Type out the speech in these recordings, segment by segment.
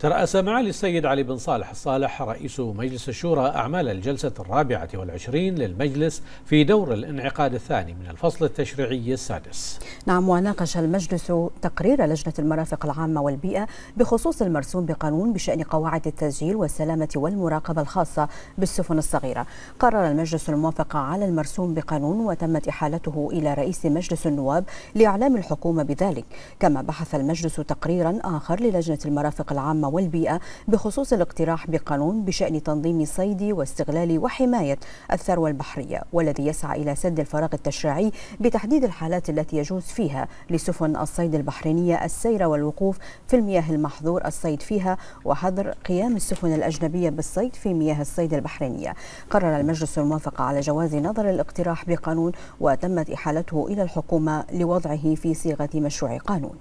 ترأس معالي السيد علي بن صالح الصالح رئيس مجلس الشورى أعمال الجلسة الرابعة والعشرين للمجلس في دور الانعقاد الثاني من الفصل التشريعي السادس نعم وناقش المجلس تقرير لجنة المرافق العامة والبيئة بخصوص المرسوم بقانون بشأن قواعد التسجيل والسلامة والمراقبة الخاصة بالسفن الصغيرة قرر المجلس الموافقة على المرسوم بقانون وتمت إحالته إلى رئيس مجلس النواب لإعلام الحكومة بذلك كما بحث المجلس تقريرا آخر للجنة المرافق العامة والبيئة بخصوص الاقتراح بقانون بشأن تنظيم صيد واستغلال وحماية الثروة البحرية والذي يسعى إلى سد الفراغ التشريعي بتحديد الحالات التي يجوز فيها لسفن الصيد البحرينية السير والوقوف في المياه المحظور الصيد فيها وحظر قيام السفن الأجنبية بالصيد في مياه الصيد البحرينية قرر المجلس الموافقة على جواز نظر الاقتراح بقانون وتمت إحالته إلى الحكومة لوضعه في صيغة مشروع قانون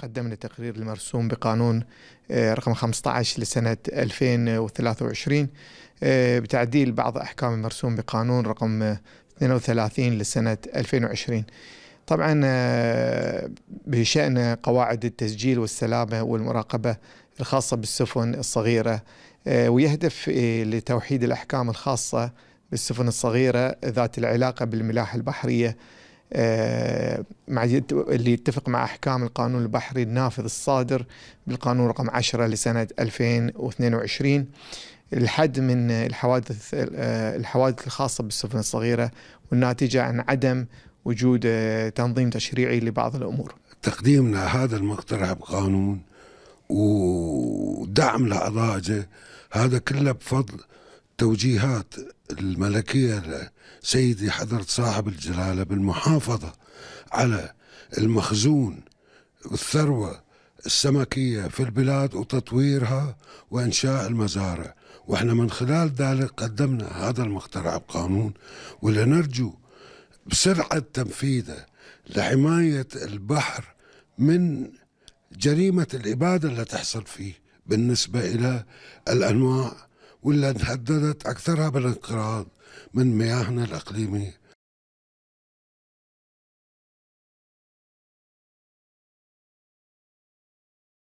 قدمنا تقرير المرسوم بقانون آه، رقم 15 لسنة 2023 آه، بتعديل بعض أحكام المرسوم بقانون رقم 32 آه، لسنة 2020 طبعا بشأن قواعد التسجيل والسلامة والمراقبة الخاصة بالسفن الصغيرة ويهدف لتوحيد الأحكام الخاصة بالسفن الصغيرة ذات العلاقة بالملاحة البحرية آه، مع اللي يتفق مع احكام القانون البحري النافذ الصادر بالقانون رقم 10 لسنه 2022 الحد من الحوادث آه، الحوادث الخاصه بالسفن الصغيره والناتجه عن عدم وجود آه، تنظيم تشريعي لبعض الامور. تقديمنا هذا المقترح بقانون ودعم لاعضائه هذا كله بفضل توجيهات الملكية سيدي حضرة صاحب الجلالة بالمحافظة على المخزون والثروة السمكية في البلاد وتطويرها وإنشاء المزارع وإحنا من خلال ذلك قدمنا هذا المقترح بقانون ولنرجو بسرعة تنفيذه لحماية البحر من جريمة الإبادة اللي تحصل فيه بالنسبة إلى الأنواع واللي تهددت أكثرها بالانقراض من مياهنا الإقليمية